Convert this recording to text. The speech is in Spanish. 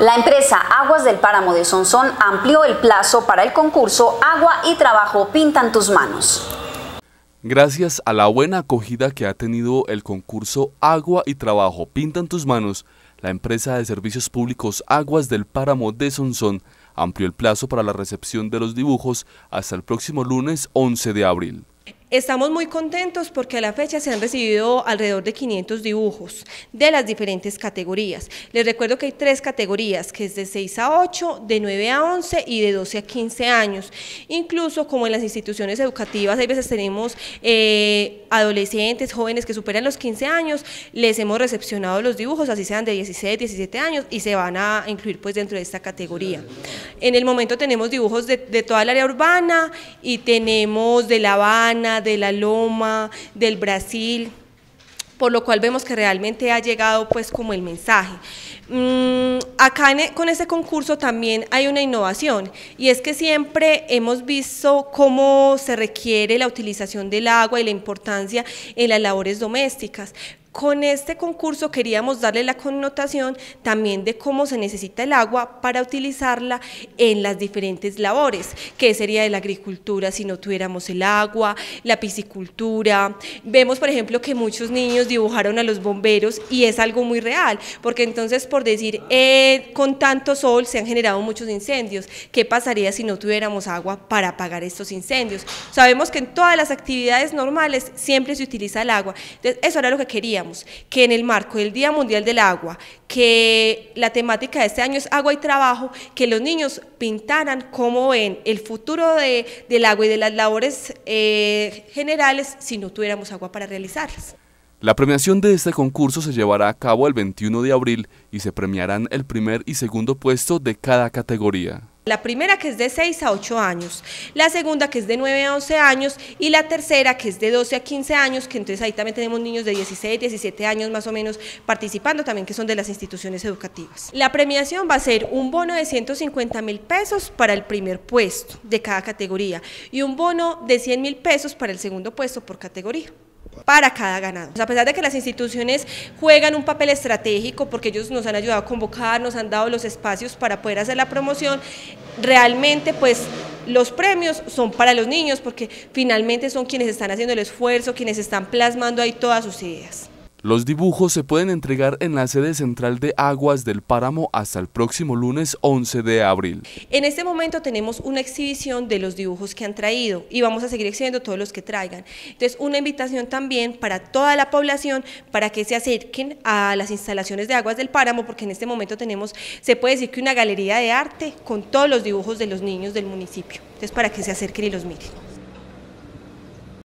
La empresa Aguas del Páramo de Sonsón amplió el plazo para el concurso Agua y Trabajo Pintan Tus Manos. Gracias a la buena acogida que ha tenido el concurso Agua y Trabajo Pintan Tus Manos, la empresa de servicios públicos Aguas del Páramo de Sonsón amplió el plazo para la recepción de los dibujos hasta el próximo lunes 11 de abril. Estamos muy contentos porque a la fecha se han recibido alrededor de 500 dibujos de las diferentes categorías. Les recuerdo que hay tres categorías, que es de 6 a 8, de 9 a 11 y de 12 a 15 años. Incluso como en las instituciones educativas, hay veces tenemos eh, adolescentes, jóvenes que superan los 15 años, les hemos recepcionado los dibujos, así sean de 16, 17 años y se van a incluir pues dentro de esta categoría. En el momento tenemos dibujos de, de toda el área urbana y tenemos de La Habana, de la Loma, del Brasil, por lo cual vemos que realmente ha llegado pues como el mensaje. Mm, acá e, con ese concurso también hay una innovación y es que siempre hemos visto cómo se requiere la utilización del agua y la importancia en las labores domésticas, con este concurso queríamos darle la connotación también de cómo se necesita el agua para utilizarla en las diferentes labores, que sería de la agricultura si no tuviéramos el agua, la piscicultura. Vemos, por ejemplo, que muchos niños dibujaron a los bomberos y es algo muy real, porque entonces, por decir, eh, con tanto sol se han generado muchos incendios. ¿Qué pasaría si no tuviéramos agua para apagar estos incendios? Sabemos que en todas las actividades normales siempre se utiliza el agua. Entonces, eso era lo que queríamos que en el marco del Día Mundial del Agua, que la temática de este año es agua y trabajo, que los niños pintaran cómo ven el futuro de, del agua y de las labores eh, generales si no tuviéramos agua para realizarlas. La premiación de este concurso se llevará a cabo el 21 de abril y se premiarán el primer y segundo puesto de cada categoría. La primera que es de 6 a 8 años, la segunda que es de 9 a 11 años y la tercera que es de 12 a 15 años, que entonces ahí también tenemos niños de 16, 17 años más o menos participando también que son de las instituciones educativas. La premiación va a ser un bono de 150 mil pesos para el primer puesto de cada categoría y un bono de 100 mil pesos para el segundo puesto por categoría para cada ganado. a pesar de que las instituciones juegan un papel estratégico porque ellos nos han ayudado a convocar, nos han dado los espacios para poder hacer la promoción, realmente pues los premios son para los niños porque finalmente son quienes están haciendo el esfuerzo, quienes están plasmando ahí todas sus ideas. Los dibujos se pueden entregar en la sede central de Aguas del Páramo hasta el próximo lunes 11 de abril. En este momento tenemos una exhibición de los dibujos que han traído y vamos a seguir exhibiendo todos los que traigan. Entonces una invitación también para toda la población para que se acerquen a las instalaciones de Aguas del Páramo porque en este momento tenemos, se puede decir que una galería de arte con todos los dibujos de los niños del municipio. Entonces para que se acerquen y los miren.